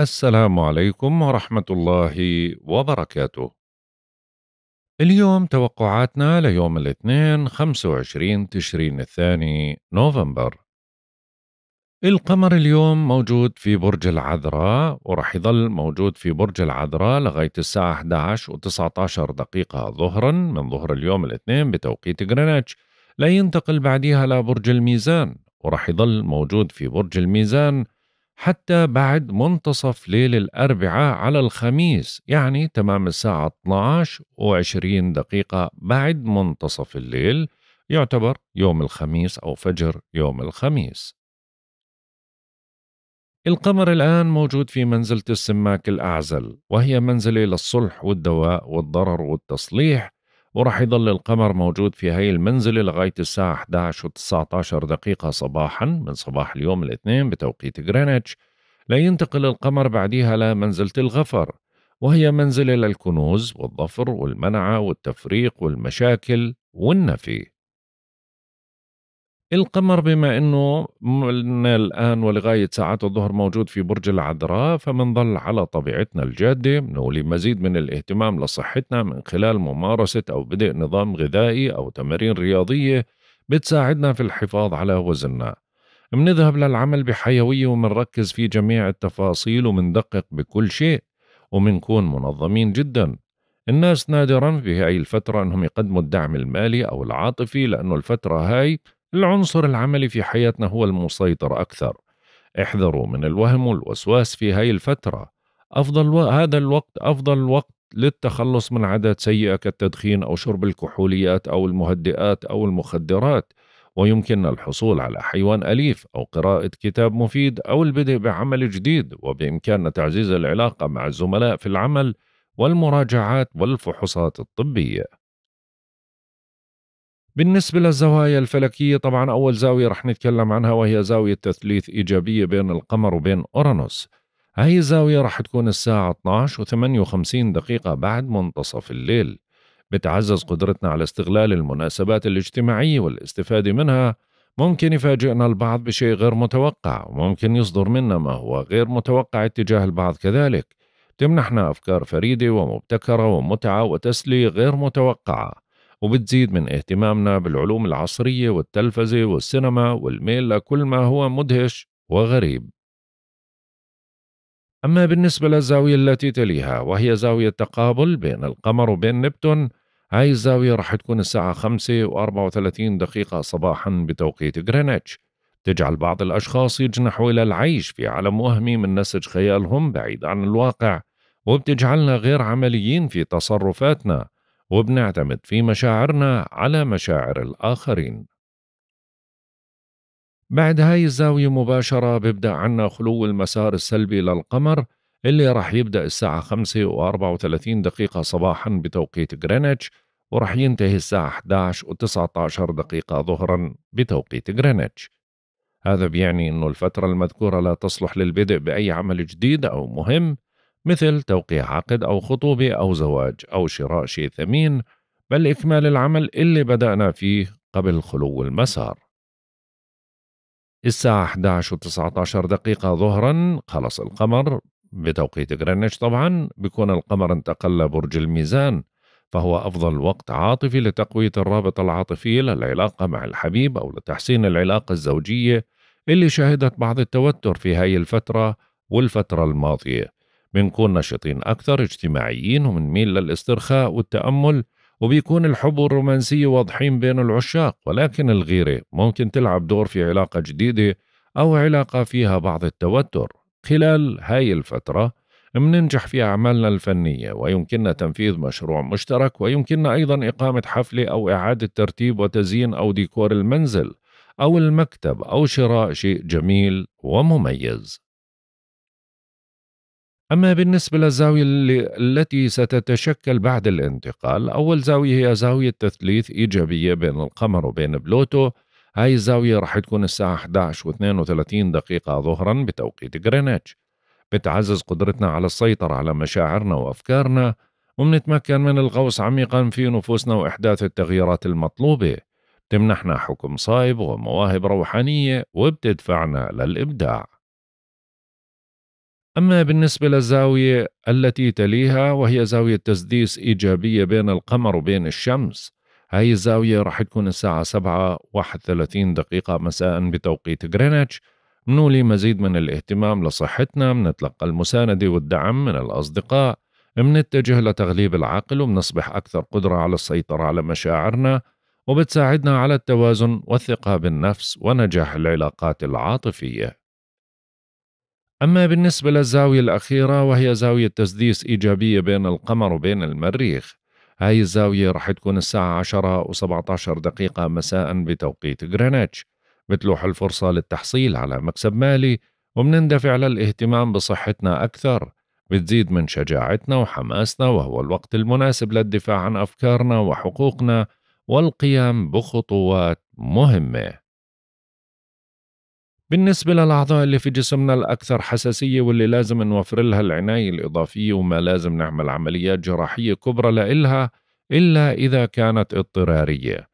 السلام عليكم ورحمة الله وبركاته. اليوم توقعاتنا ليوم الاثنين 25 تشرين الثاني نوفمبر. القمر اليوم موجود في برج العذراء ورح يظل موجود في برج العذراء لغاية الساعة 11 و19 دقيقة ظهرا من ظهر اليوم الاثنين بتوقيت غرينتش لا ينتقل بعدها لبرج الميزان ورح يظل موجود في برج الميزان حتى بعد منتصف ليل الأربعاء على الخميس يعني تمام الساعة 12 و20 دقيقة بعد منتصف الليل يعتبر يوم الخميس أو فجر يوم الخميس القمر الآن موجود في منزلة السماك الأعزل وهي منزلة للصلح والدواء والضرر والتصليح وراح يضل القمر موجود في هاي المنزلة لغاية الساعة 11 و 19 دقيقة صباحا من صباح اليوم الاثنين بتوقيت غرينتش لينتقل القمر بعدها لمنزلة الغفر وهي منزلة للكنوز والظفر والمنعة والتفريق والمشاكل والنفي القمر بما انه من الان ولغايه ساعات الظهر موجود في برج العذراء فمنظل على طبيعتنا الجاده نولي مزيد من الاهتمام لصحتنا من خلال ممارسه او بدء نظام غذائي او تمارين رياضيه بتساعدنا في الحفاظ على وزننا منذهب للعمل بحيويه ومنركز في جميع التفاصيل ومندقق بكل شيء ومنكون منظمين جدا الناس نادرا في هاي الفترة أنهم يقدموا الدعم المالي أو العاطفي لأنه الفترة هاي العنصر العملي في حياتنا هو المسيطر أكثر احذروا من الوهم والوسواس في هاي الفترة أفضل و... هذا الوقت أفضل وقت للتخلص من عادات سيئة كالتدخين أو شرب الكحوليات أو المهدئات أو المخدرات ويمكننا الحصول على حيوان أليف أو قراءة كتاب مفيد أو البدء بعمل جديد وبإمكاننا تعزيز العلاقة مع الزملاء في العمل والمراجعات والفحوصات الطبيه بالنسبة للزوايا الفلكية طبعا أول زاوية رح نتكلم عنها وهي زاوية تثليث إيجابية بين القمر وبين أورانوس هاي الزاوية رح تكون الساعة 12 و58 دقيقة بعد منتصف الليل بتعزز قدرتنا على استغلال المناسبات الاجتماعية والاستفادة منها ممكن يفاجئنا البعض بشيء غير متوقع وممكن يصدر منا ما هو غير متوقع اتجاه البعض كذلك تمنحنا أفكار فريدة ومبتكرة ومتعة وتسلية غير متوقعة وبتزيد من اهتمامنا بالعلوم العصرية والتلفزة والسينما والميل لكل ما هو مدهش وغريب أما بالنسبة للزاوية التي تليها وهي زاوية تقابل بين القمر وبين نبتون هاي الزاوية رح تكون الساعة 5 و34 دقيقة صباحا بتوقيت غرينتش تجعل بعض الأشخاص يجنحوا إلى العيش في عالم وهمي من نسج خيالهم بعيد عن الواقع وبتجعلنا غير عمليين في تصرفاتنا وبنعتمد في مشاعرنا على مشاعر الآخرين بعد هاي الزاوية مباشرة بيبدأ عنا خلو المسار السلبي للقمر اللي راح يبدأ الساعة 5 و 34 دقيقة صباحا بتوقيت غرينتش وراح ينتهي الساعة 11 و 19 دقيقة ظهرا بتوقيت غرينتش هذا بيعني أنه الفترة المذكورة لا تصلح للبدء بأي عمل جديد أو مهم مثل توقيع عقد أو خطوبة أو زواج أو شراء شيء ثمين بل إكمال العمل اللي بدأنا فيه قبل خلو المسار الساعة 11 و 19 دقيقة ظهرا خلص القمر بتوقيت غرينتش طبعا بكون القمر انتقل لبرج الميزان فهو أفضل وقت عاطفي لتقوية الرابط العاطفي للعلاقة مع الحبيب أو لتحسين العلاقة الزوجية اللي شهدت بعض التوتر في هاي الفترة والفترة الماضية بنكون نشطين أكثر اجتماعيين وبنميل للاسترخاء والتأمل وبيكون الحب والرومانسية واضحين بين العشاق ولكن الغيرة ممكن تلعب دور في علاقة جديدة أو علاقة فيها بعض التوتر خلال هاي الفترة مننجح في أعمالنا الفنية ويمكننا تنفيذ مشروع مشترك ويمكننا أيضا إقامة حفلة أو إعادة ترتيب وتزيين أو ديكور المنزل أو المكتب أو شراء شيء جميل ومميز أما بالنسبة للزاوية التي ستتشكل بعد الانتقال أول زاوية هي زاوية تثليث إيجابية بين القمر وبين بلوتو هاي الزاوية رح تكون الساعة 11 و 32 دقيقة ظهرا بتوقيت غرينتش بتعزز قدرتنا على السيطرة على مشاعرنا وأفكارنا ومنتمكن من الغوص عميقا في نفوسنا وإحداث التغييرات المطلوبة تمنحنا حكم صائب ومواهب روحانية وبتدفعنا للإبداع أما بالنسبة للزاوية التي تليها وهي زاوية تسديس إيجابية بين القمر وبين الشمس هاي الزاوية رح تكون الساعة واحد ثلاثين دقيقة مساء بتوقيت غرينتش منولي مزيد من الاهتمام لصحتنا منتلقى المساندة والدعم من الأصدقاء منتجه لتغليب العقل ومنصبح أكثر قدرة على السيطرة على مشاعرنا وبتساعدنا على التوازن والثقة بالنفس ونجاح العلاقات العاطفية أما بالنسبة للزاوية الأخيرة وهي زاوية تسديس إيجابية بين القمر وبين المريخ هاي الزاوية رح تكون الساعة 10 و17 دقيقة مساء بتوقيت غرينتش بتلوح الفرصة للتحصيل على مكسب مالي ومنندفع للاهتمام بصحتنا أكثر بتزيد من شجاعتنا وحماسنا وهو الوقت المناسب للدفاع عن أفكارنا وحقوقنا والقيام بخطوات مهمه بالنسبة للأعضاء اللي في جسمنا الأكثر حساسية واللي لازم نوفر لها العناية الإضافية وما لازم نعمل عمليات جراحية كبرى لإلها إلا إذا كانت اضطرارية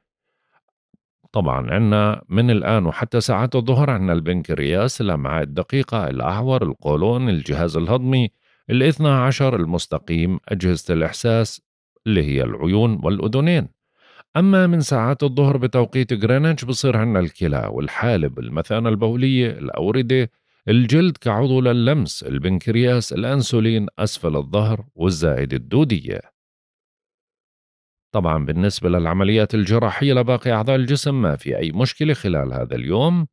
طبعا عنا من الآن وحتى ساعات الظهر عنا البنكرياس الأمعاء الدقيقة الأعور القولون الجهاز الهضمي الاثنى عشر المستقيم أجهزة الإحساس اللي هي العيون والأذنين أما من ساعات الظهر بتوقيت جرينتش بصير عنا الكلى والحالب المثانة البولية الأوردة الجلد كعضو للمس البنكرياس الأنسولين أسفل الظهر والزائدة الدودية طبعا بالنسبة للعمليات الجراحية لباقي أعضاء الجسم ما في أي مشكلة خلال هذا اليوم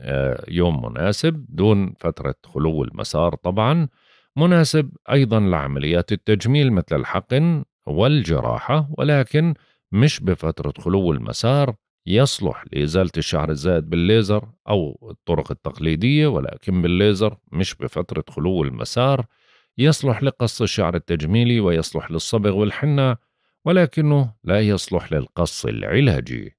آه، يوم مناسب دون فترة خلو المسار طبعا مناسب أيضا لعمليات التجميل مثل الحقن والجراحة ولكن مش بفترة خلو المسار يصلح لإزالة الشعر الزائد بالليزر أو الطرق التقليدية ولكن بالليزر مش بفترة خلو المسار يصلح لقص الشعر التجميلي ويصلح للصبغ والحنة ولكنه لا يصلح للقص العلاجي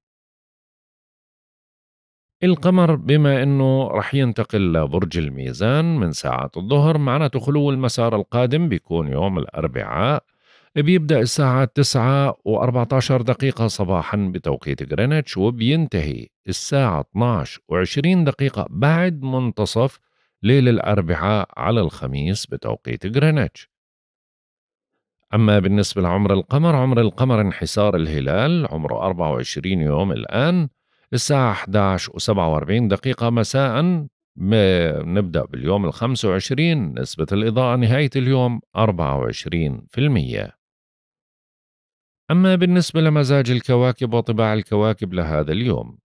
القمر بما أنه رح ينتقل لبرج الميزان من ساعات الظهر معناته خلو المسار القادم بيكون يوم الأربعاء بيبدأ الساعة 9 و14 دقيقة صباحا بتوقيت جرينتش وبينتهي الساعة 12 و20 دقيقة بعد منتصف ليل الأربعاء على الخميس بتوقيت جرينتش أما بالنسبة لعمر القمر عمر القمر انحسار الهلال عمره 24 يوم الآن الساعة 11 و47 دقيقة مساء نبدأ باليوم ال 25 نسبة الإضاءة نهاية اليوم 24% أما بالنسبة لمزاج الكواكب وطباع الكواكب لهذا اليوم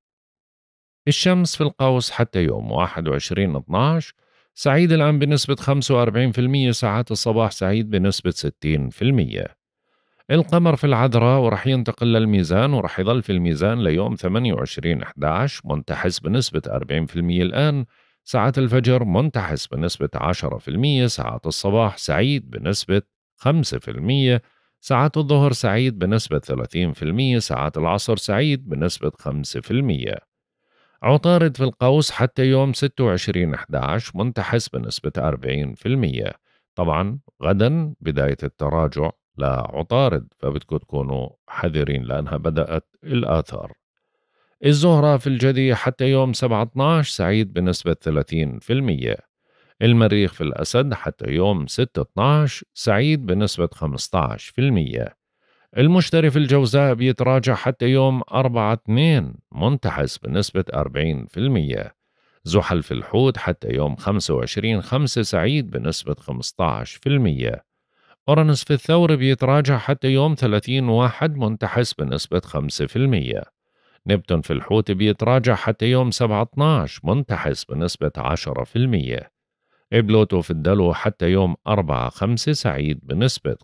الشمس في القوس حتى يوم 21 12 سعيد الآن بنسبة 45% ساعات الصباح سعيد بنسبة 60% القمر في العذراء ورح ينتقل للميزان ورح يظل في الميزان ليوم 28 11 منتحس بنسبة 40% الآن ساعات الفجر منتحس بنسبة 10% ساعات الصباح سعيد بنسبة 5% ساعات الظهر سعيد بنسبة 30% ساعات العصر سعيد بنسبة 5% عطارد في القوس حتى يوم 26/11 منتحس بنسبة 40% طبعا غدا بداية التراجع لعطارد فبدكم تكونوا حذرين لأنها بدأت الآثار الزهرة في الجدي حتى يوم 7/12 سعيد بنسبة 30% المريخ في الأسد حتى يوم 6/12 سعيد بنسبة 15% المشتري في الجوزاء بيتراجع حتى يوم 4/2 منتحس بنسبة 40% زحل في الحوت حتى يوم 25/5 سعيد بنسبة 15% أورانوس في الثور بيتراجع حتى يوم 30 واحد منتحس بنسبة 5% نبتون في الحوت بيتراجع حتى يوم 7 12 منتحس بنسبة 10% بلوتو في الدلو حتى يوم 4 5 سعيد بنسبة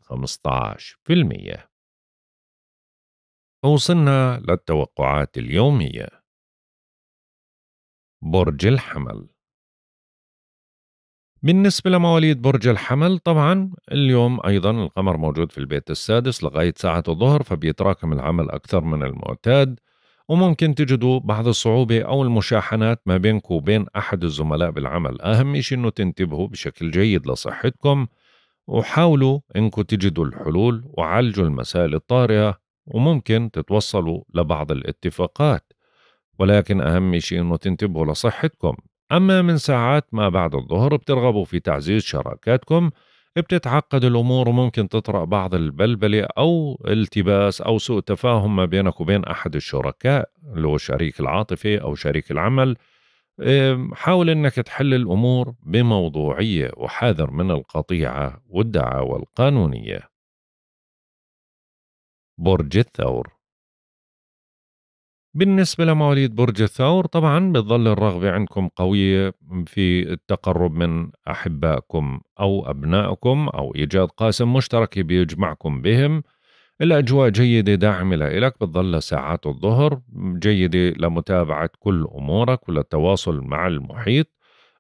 15% وصلنا للتوقعات اليومية برج الحمل بالنسبة لمواليد برج الحمل طبعا اليوم أيضا القمر موجود في البيت السادس لغاية ساعة الظهر فبيتراكم العمل أكثر من المعتاد وممكن تجدوا بعض الصعوبة أو المشاحنات ما بينك وبين أحد الزملاء بالعمل أهم شيء أنه تنتبهوا بشكل جيد لصحتكم وحاولوا أنكم تجدوا الحلول وعالجوا المسائل الطارئة وممكن تتوصلوا لبعض الاتفاقات ولكن أهم شيء أنه تنتبهوا لصحتكم أما من ساعات ما بعد الظهر بترغبوا في تعزيز شراكاتكم بتتعقد الامور وممكن تطرا بعض البلبله او التباس او سوء تفاهم ما بينك وبين احد الشركاء اللي هو شريك العاطفه او شريك العمل حاول انك تحل الامور بموضوعيه وحاذر من القطيعه والدعاوى القانونيه برج الثور بالنسبة لمواليد برج الثور طبعا بتظل الرغبة عندكم قوية في التقرب من أحبائكم أو أبنائكم أو إيجاد قاسم مشترك بيجمعكم بهم الأجواء جيدة داعمة لك بتظل ساعات الظهر جيدة لمتابعة كل أمورك وللتواصل مع المحيط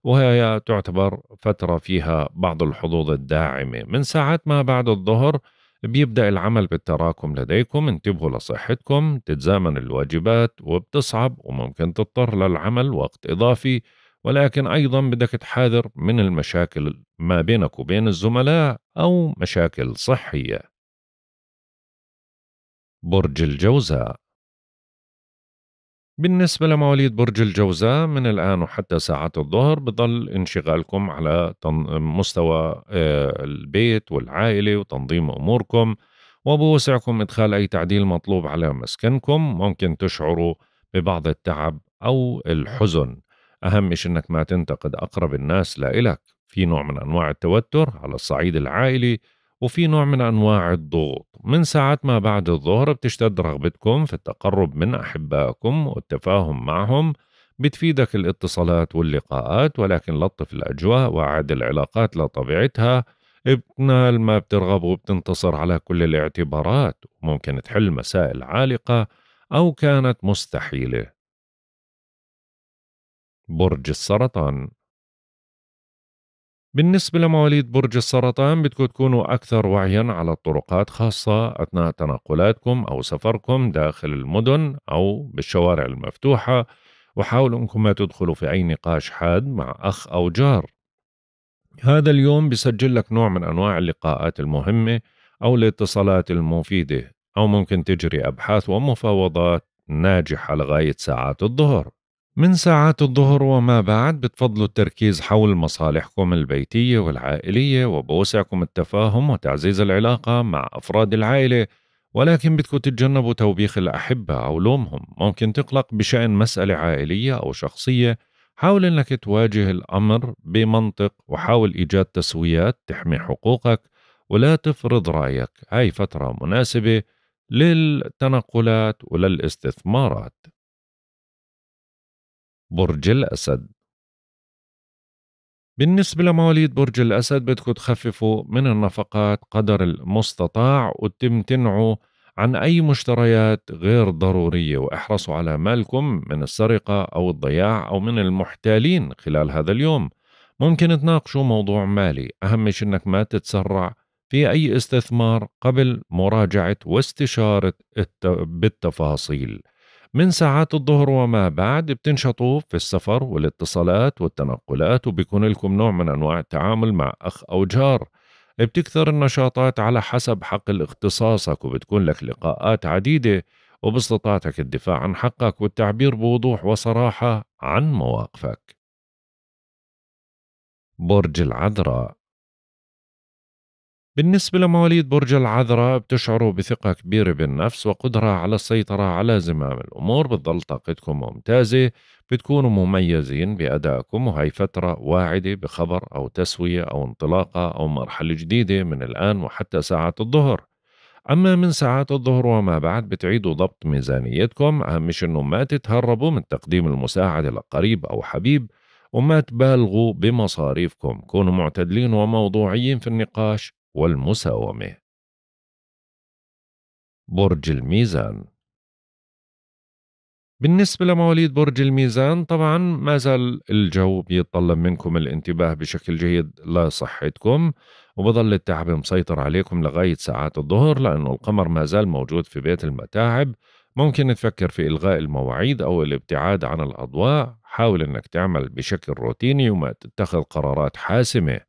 وهي تعتبر فترة فيها بعض الحظوظ الداعمة من ساعات ما بعد الظهر بيبدأ العمل بالتراكم لديكم انتبهوا لصحتكم تتزامن الواجبات وبتصعب وممكن تضطر للعمل وقت إضافي ولكن أيضا بدك تحاذر من المشاكل ما بينك وبين الزملاء أو مشاكل صحية برج الجوزاء بالنسبة لمواليد برج الجوزاء من الآن وحتى ساعات الظهر بضل انشغالكم على مستوى آه، البيت والعائلة وتنظيم أموركم وبوسعكم إدخال أي تعديل مطلوب على مسكنكم ممكن تشعروا ببعض التعب أو الحزن أهم شيء أنك ما تنتقد أقرب الناس لإلك في نوع من أنواع التوتر على الصعيد العائلي وفي نوع من أنواع الضغوط من ساعات ما بعد الظهر بتشتد رغبتكم في التقرب من أحبائكم والتفاهم معهم بتفيدك الاتصالات واللقاءات ولكن لطف الأجواء وعاد العلاقات لطبيعتها بتنال ما بترغب وبتنتصر على كل الاعتبارات وممكن تحل مسائل عالقة أو كانت مستحيلة برج السرطان بالنسبة لمواليد برج السرطان بدكم تكونوا أكثر وعيا على الطرقات خاصة أثناء تنقلاتكم أو سفركم داخل المدن أو بالشوارع المفتوحة وحاولوا أنكم ما تدخلوا في أي نقاش حاد مع أخ أو جار هذا اليوم بسجل لك نوع من أنواع اللقاءات المهمة أو الاتصالات المفيدة أو ممكن تجري أبحاث ومفاوضات ناجحة لغاية ساعات الظهر من ساعات الظهر وما بعد بتفضلوا التركيز حول مصالحكم البيتية والعائلية وبوسعكم التفاهم وتعزيز العلاقة مع أفراد العائلة ولكن بدكم تتجنبوا توبيخ الأحبة أو لومهم ممكن تقلق بشأن مسألة عائلية أو شخصية حاول أنك تواجه الأمر بمنطق وحاول إيجاد تسويات تحمي حقوقك ولا تفرض رأيك هاي فترة مناسبة للتنقلات وللاستثمارات برج الأسد بالنسبة لمواليد برج الأسد بدكم تخففوا من النفقات قدر المستطاع وتمتنعوا عن أي مشتريات غير ضرورية واحرصوا على مالكم من السرقة أو الضياع أو من المحتالين خلال هذا اليوم ممكن تناقشوا موضوع مالي أهم شيء أنك ما تتسرع في أي استثمار قبل مراجعة واستشارة بالتفاصيل من ساعات الظهر وما بعد بتنشطوا في السفر والاتصالات والتنقلات وبيكون لكم نوع من أنواع التعامل مع أخ أو جار بتكثر النشاطات على حسب حقل اختصاصك وبتكون لك لقاءات عديدة وباستطاعتك الدفاع عن حقك والتعبير بوضوح وصراحة عن مواقفك برج العذراء بالنسبة لمواليد برج العذراء بتشعروا بثقة كبيرة بالنفس وقدرة على السيطرة على زمام الأمور بتضل طاقتكم ممتازة بتكونوا مميزين بأدائكم وهي فترة واعدة بخبر أو تسوية أو انطلاقة أو مرحلة جديدة من الآن وحتى ساعات الظهر أما من ساعات الظهر وما بعد بتعيدوا ضبط ميزانيتكم أهم شيء أنه ما تتهربوا من تقديم المساعدة لقريب أو حبيب وما تبالغوا بمصاريفكم كونوا معتدلين وموضوعيين في النقاش والمساومة برج الميزان بالنسبة لمواليد برج الميزان طبعا ما زال الجو بيتطلب منكم الانتباه بشكل جيد لصحتكم وبظل التعب مسيطر عليكم لغاية ساعات الظهر لأنه القمر ما زال موجود في بيت المتاعب ممكن تفكر في إلغاء المواعيد أو الابتعاد عن الأضواء حاول أنك تعمل بشكل روتيني وما تتخذ قرارات حاسمة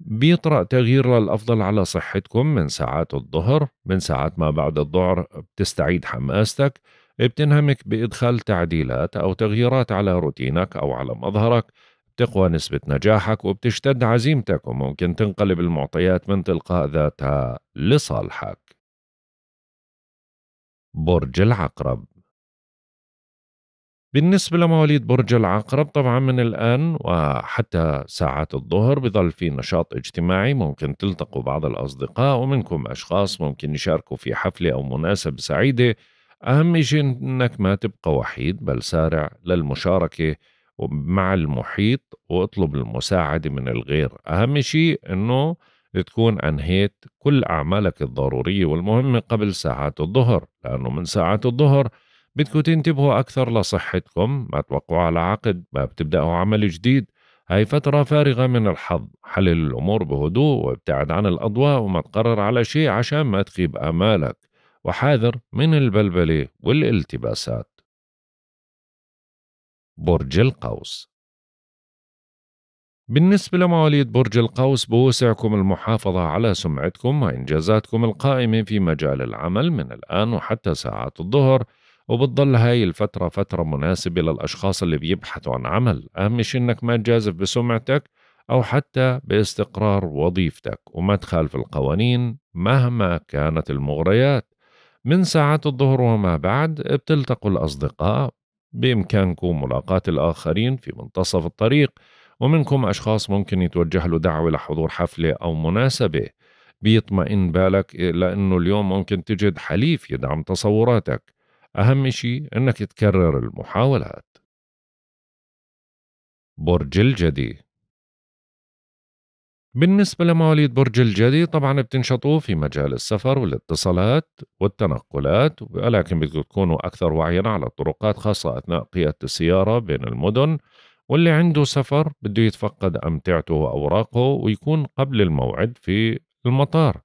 بيطرأ تغيير للأفضل على صحتكم من ساعات الظهر من ساعات ما بعد الظهر بتستعيد حماستك بتنهمك بإدخال تعديلات أو تغييرات على روتينك أو على مظهرك بتقوى نسبة نجاحك وبتشتد عزيمتك وممكن تنقلب المعطيات من تلقاء ذاتها لصالحك برج العقرب بالنسبة لمواليد برج العقرب طبعا من الآن وحتى ساعات الظهر بظل في نشاط اجتماعي ممكن تلتقوا بعض الأصدقاء ومنكم أشخاص ممكن يشاركوا في حفلة أو مناسبة سعيدة أهم شيء أنك ما تبقى وحيد بل سارع للمشاركة مع المحيط واطلب المساعدة من الغير أهم شيء أنه تكون أنهيت كل أعمالك الضرورية والمهمة قبل ساعات الظهر لأنه من ساعات الظهر بدكم تنتبهوا أكثر لصحتكم ما توقعوا على عقد ما بتبدأوا عمل جديد هاي فترة فارغة من الحظ حلل الأمور بهدوء وابتعد عن الأضواء وما تقرر على شيء عشان ما تخيب آمالك وحاذر من البلبلة والالتباسات برج القوس بالنسبة لمواليد برج القوس بوسعكم المحافظة على سمعتكم وإنجازاتكم القائمة في مجال العمل من الآن وحتى ساعات الظهر وبتضل هاي الفترة فترة مناسبة للأشخاص اللي بيبحثوا عن عمل أهم شيء إنك ما تجازف بسمعتك أو حتى باستقرار وظيفتك وما تخالف القوانين مهما كانت المغريات من ساعات الظهر وما بعد بتلتقوا الأصدقاء بإمكانكم ملاقاة الآخرين في منتصف الطريق ومنكم أشخاص ممكن يتوجه له دعوة لحضور حفلة أو مناسبة بيطمئن بالك لأنه اليوم ممكن تجد حليف يدعم تصوراتك أهم شيء أنك تكرر المحاولات برج الجدي بالنسبة لمواليد برج الجدي طبعا بتنشطوا في مجال السفر والاتصالات والتنقلات ولكن بدكم تكونوا أكثر وعيا على الطرقات خاصة أثناء قيادة السيارة بين المدن واللي عنده سفر بده يتفقد أمتعته وأوراقه ويكون قبل الموعد في المطار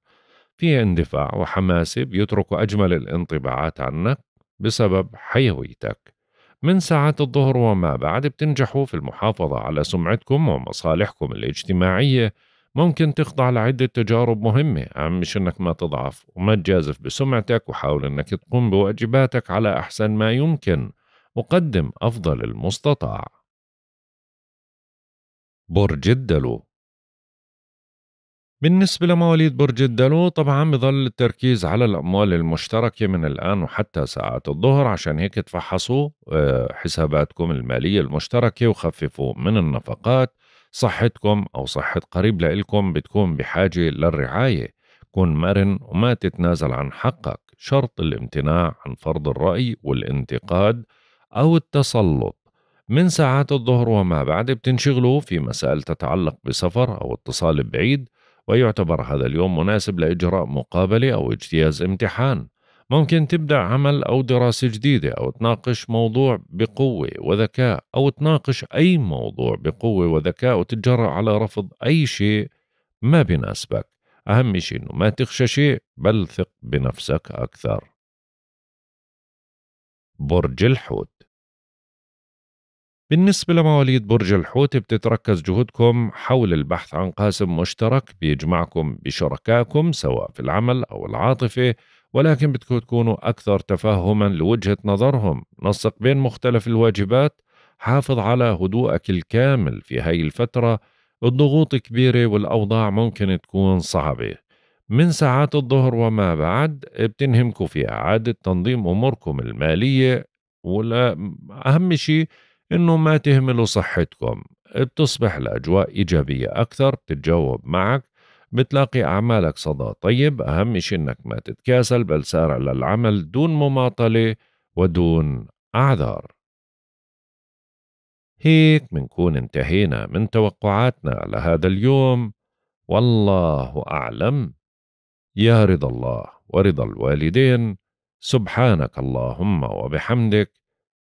في اندفاع وحماسة بيتركوا أجمل الانطباعات عنك بسبب حيويتك من ساعات الظهر وما بعد بتنجحوا في المحافظة على سمعتكم ومصالحكم الاجتماعية ممكن تخضع لعدة تجارب مهمة أهم مش أنك ما تضعف وما تجازف بسمعتك وحاول أنك تقوم بواجباتك على أحسن ما يمكن وقدم أفضل المستطاع برج الدلو بالنسبة لمواليد برج الدلو طبعا بظل التركيز على الأموال المشتركة من الآن وحتى ساعات الظهر عشان هيك تفحصوا آه، حساباتكم المالية المشتركة وخففوا من النفقات صحتكم أو صحة قريب لإلكم بتكون بحاجة للرعاية كن مرن وما تتنازل عن حقك شرط الامتناع عن فرض الرأي والانتقاد أو التسلط من ساعات الظهر وما بعد بتنشغلوا في مسائل تتعلق بسفر أو اتصال بعيد ويعتبر هذا اليوم مناسب لإجراء مقابلة أو اجتياز امتحان ممكن تبدأ عمل أو دراسة جديدة أو تناقش موضوع بقوة وذكاء أو تناقش أي موضوع بقوة وذكاء وتتجرأ على رفض أي شيء ما بناسبك أهم شيء إنه ما تخشى شيء بل ثق بنفسك أكثر برج الحوت بالنسبة لمواليد برج الحوت بتتركز جهودكم حول البحث عن قاسم مشترك بيجمعكم بشركائكم سواء في العمل أو العاطفة ولكن بدكم تكونوا أكثر تفهما لوجهة نظرهم نسق بين مختلف الواجبات حافظ على هدوءك الكامل في هاي الفترة الضغوط كبيرة والأوضاع ممكن تكون صعبة من ساعات الظهر وما بعد بتنهمكم في إعادة تنظيم أموركم المالية ولا أهم شيء إنه ما تهملوا صحتكم بتصبح الأجواء إيجابية أكثر بتتجاوب معك بتلاقي أعمالك صدى طيب أهم شيء إنك ما تتكاسل بل سارع للعمل دون مماطلة ودون أعذار هيك منكون انتهينا من توقعاتنا لهذا اليوم والله أعلم يا رضا الله ورضا الوالدين سبحانك اللهم وبحمدك